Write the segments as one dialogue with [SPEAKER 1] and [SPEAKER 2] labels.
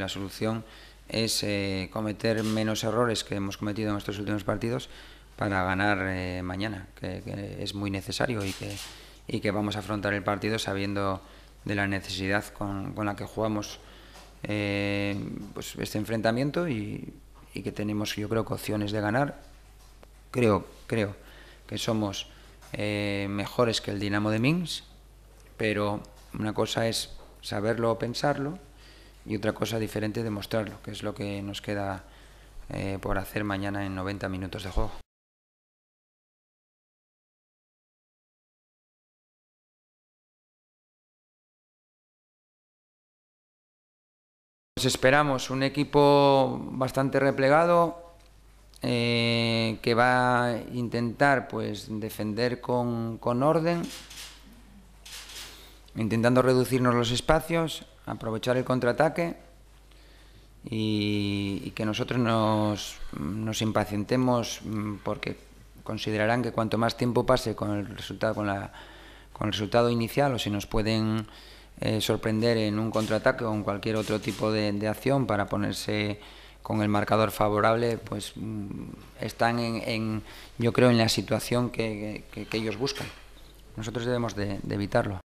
[SPEAKER 1] La solución es eh, cometer menos errores que hemos cometido en nuestros últimos partidos para ganar eh, mañana, que, es muy necesario y que, que vamos a afrontar el partido sabiendo de la necesidad con, con la que jugamos eh, pues, este enfrentamiento y, que tenemos, yo creo, opciones de ganar. Creo, creo que somos mejores que el Dinamo de Minsk, pero una cosa es saberlo o pensarlo y otra cosa diferente demostrarlo, que es lo que nos queda eh, por hacer mañana en 90
[SPEAKER 2] minutos de juego.
[SPEAKER 1] Pues esperamos un equipo bastante replegado, eh, que va a intentar pues defender con orden intentando reducirnos los espacios, aprovechar el contraataque y, que nosotros nos, impacientemos mm, porque considerarán que cuanto más tiempo pase con el resultado, con la, con el resultado inicial o si nos pueden eh, sorprender en un contraataque o en cualquier otro tipo de, acción para ponerse con el marcador favorable, pues mm, están en, en yo creo, en la situación que, ellos buscan. Nosotros debemos
[SPEAKER 2] de evitarlo.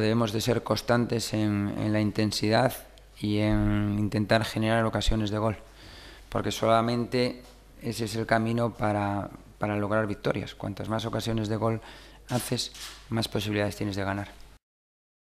[SPEAKER 1] Debemos de ser constantes en, la intensidad y en intentar generar ocasiones de gol, porque solamente ese es el camino para lograr victorias. Cuantas más ocasiones de gol haces, más posibilidades tienes de ganar.